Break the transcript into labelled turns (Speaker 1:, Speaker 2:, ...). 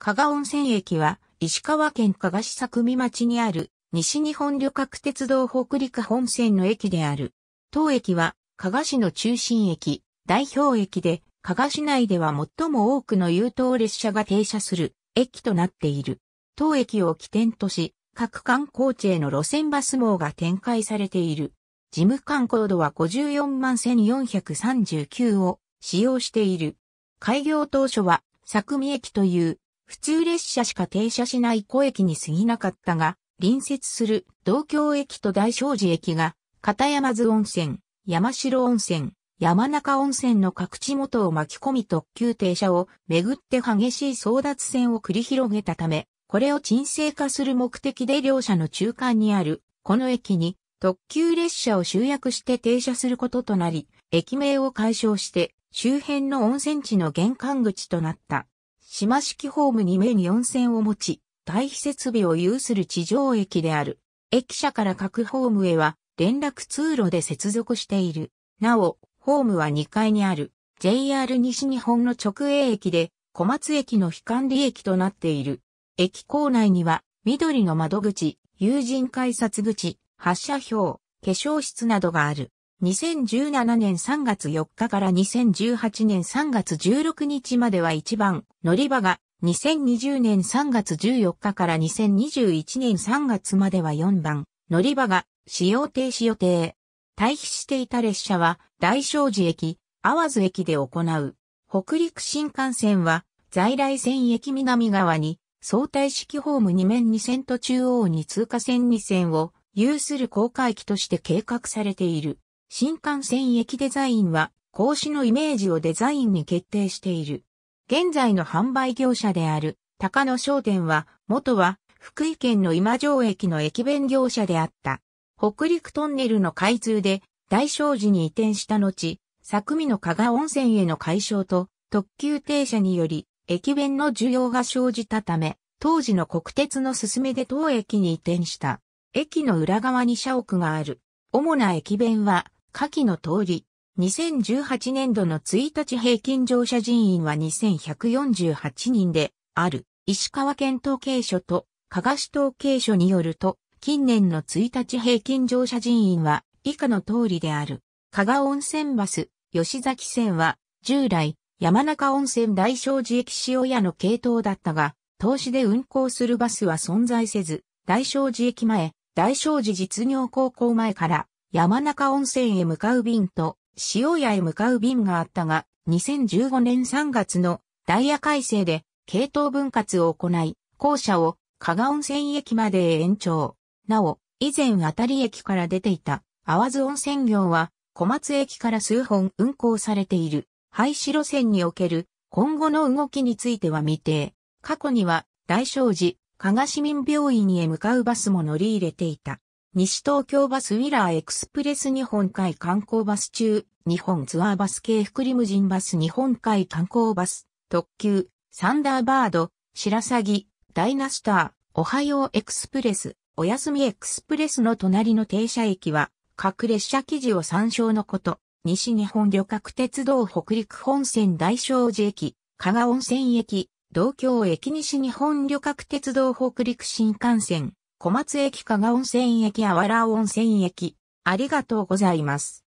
Speaker 1: 加賀温泉駅は、石川県加賀市佐久見町にある、西日本旅客鉄道北陸本線の駅である。当駅は、加賀市の中心駅、代表駅で、加賀市内では最も多くの優等列車が停車する駅となっている。当駅を起点とし、各観光地への路線バス網が展開されている。事務官高度は54万1439を使用している。開業当初は、佐久見駅という普通列車しか停車しない小駅に過ぎなかったが、隣接する東京駅と大正寺駅が、片山津温泉、山城温泉、山中温泉の各地元を巻き込み特急停車をめぐって激しい争奪戦を繰り広げたため、これを沈静化する目的で両者の中間にある、この駅に特急列車を集約して停車することとなり、駅名を解消して周辺の温泉地の玄関口となった。島式ホーム2面4線を持ち、待避設備を有する地上駅である。駅舎から各ホームへは連絡通路で接続している。なお、ホームは2階にある JR 西日本の直営駅で小松駅の非管理駅となっている。駅構内には緑の窓口、友人改札口、発車表、化粧室などがある。2017年3月4日から2018年3月16日までは1番乗り場が、2020年3月14日から2021年3月までは4番乗り場が使用停止予定。退避していた列車は大正寺駅、淡津駅で行う。北陸新幹線は在来線駅南側に相対式ホーム2面2線と中央に通過線2線を有する高架駅として計画されている。新幹線駅デザインは、格子のイメージをデザインに決定している。現在の販売業者である、高野商店は、元は、福井県の今城駅の駅弁業者であった。北陸トンネルの開通で、大正寺に移転した後、佐久見の加賀温泉への解消と、特急停車により、駅弁の需要が生じたため、当時の国鉄の勧めで当駅に移転した。駅の裏側に社屋がある。主な駅弁は、下記の通り、2018年度の1日平均乗車人員は2148人である石川県統計所と加賀市統計所によると、近年の1日平均乗車人員は以下の通りである。加賀温泉バス、吉崎線は従来山中温泉大正寺駅塩屋の系統だったが、投資で運行するバスは存在せず、大正寺駅前、大正寺実業高校前から山中温泉へ向かう便と、塩屋へ向かう便があったが、2015年3月のダイヤ改正で、系統分割を行い、校舎を加賀温泉駅まで延長。なお、以前あたり駅から出ていた、淡津温泉業は、小松駅から数本運行されている、廃止路線における、今後の動きについては未定。過去には、大正寺、加賀市民病院へ向かうバスも乗り入れていた。西東京バスウィラーエクスプレス日本海観光バス中、日本ツアーバス系福リムジンバス日本海観光バス、特急、サンダーバード、白鷺、ダイナスター、おはようエクスプレス、おやすみエクスプレスの隣の停車駅は、各列車記事を参照のこと、西日本旅客鉄道北陸本線大正寺駅、加賀温泉駅、東京駅西日本旅客鉄道北陸新幹線、小松駅加賀温泉駅あわら温泉駅。ありがとうございます。